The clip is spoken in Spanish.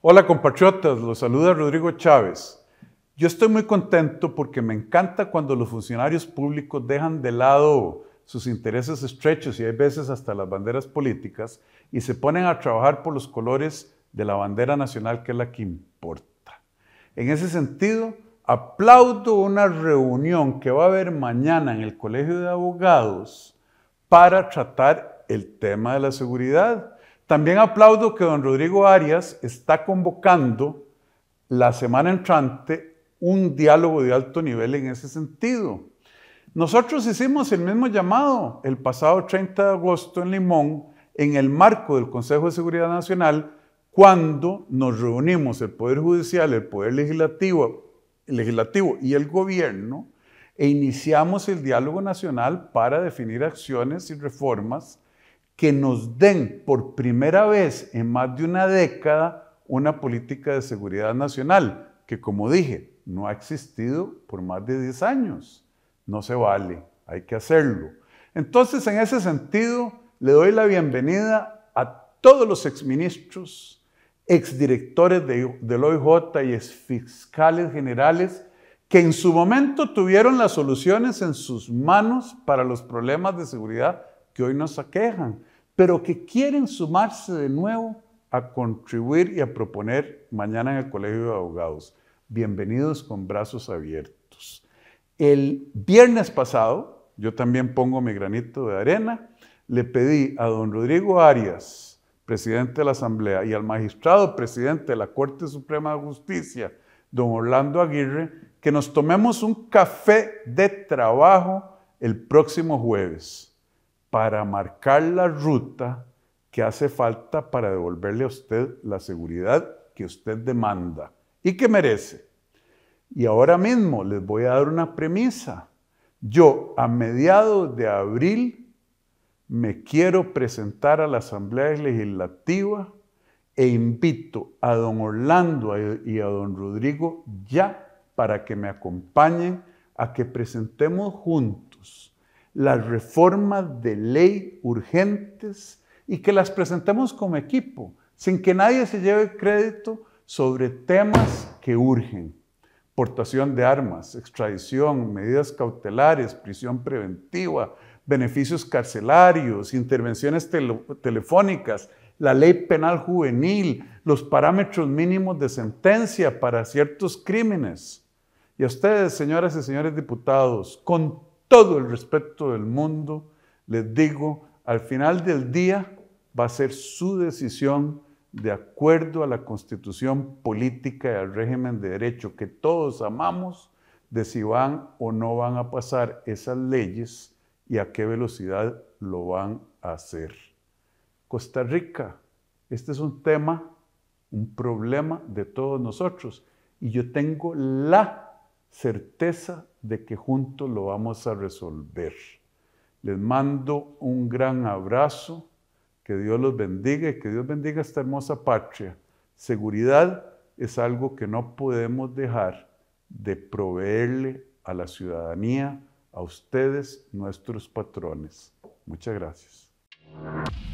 Hola compatriotas, los saluda Rodrigo Chávez. Yo estoy muy contento porque me encanta cuando los funcionarios públicos dejan de lado sus intereses estrechos y hay veces hasta las banderas políticas y se ponen a trabajar por los colores de la bandera nacional que es la que importa. En ese sentido, aplaudo una reunión que va a haber mañana en el Colegio de Abogados para tratar el tema de la seguridad también aplaudo que don Rodrigo Arias está convocando la semana entrante un diálogo de alto nivel en ese sentido. Nosotros hicimos el mismo llamado el pasado 30 de agosto en Limón, en el marco del Consejo de Seguridad Nacional, cuando nos reunimos el Poder Judicial, el Poder Legislativo, legislativo y el Gobierno e iniciamos el diálogo nacional para definir acciones y reformas que nos den por primera vez en más de una década una política de seguridad nacional, que como dije, no ha existido por más de 10 años. No se vale, hay que hacerlo. Entonces, en ese sentido, le doy la bienvenida a todos los exministros, exdirectores de, del OIJ y exfiscales generales que en su momento tuvieron las soluciones en sus manos para los problemas de seguridad que hoy nos aquejan pero que quieren sumarse de nuevo a contribuir y a proponer mañana en el Colegio de Abogados. Bienvenidos con brazos abiertos. El viernes pasado, yo también pongo mi granito de arena, le pedí a don Rodrigo Arias, presidente de la Asamblea, y al magistrado presidente de la Corte Suprema de Justicia, don Orlando Aguirre, que nos tomemos un café de trabajo el próximo jueves para marcar la ruta que hace falta para devolverle a usted la seguridad que usted demanda y que merece. Y ahora mismo les voy a dar una premisa. Yo a mediados de abril me quiero presentar a la Asamblea Legislativa e invito a don Orlando y a don Rodrigo ya para que me acompañen a que presentemos juntos las reformas de ley urgentes y que las presentemos como equipo, sin que nadie se lleve crédito sobre temas que urgen. Portación de armas, extradición, medidas cautelares, prisión preventiva, beneficios carcelarios, intervenciones telefónicas, la ley penal juvenil, los parámetros mínimos de sentencia para ciertos crímenes. Y a ustedes, señoras y señores diputados, con todo el respeto del mundo, les digo, al final del día va a ser su decisión de acuerdo a la constitución política y al régimen de derecho que todos amamos, de si van o no van a pasar esas leyes y a qué velocidad lo van a hacer. Costa Rica, este es un tema, un problema de todos nosotros. Y yo tengo la certeza de que juntos lo vamos a resolver. Les mando un gran abrazo, que Dios los bendiga y que Dios bendiga esta hermosa patria. Seguridad es algo que no podemos dejar de proveerle a la ciudadanía, a ustedes, nuestros patrones. Muchas gracias.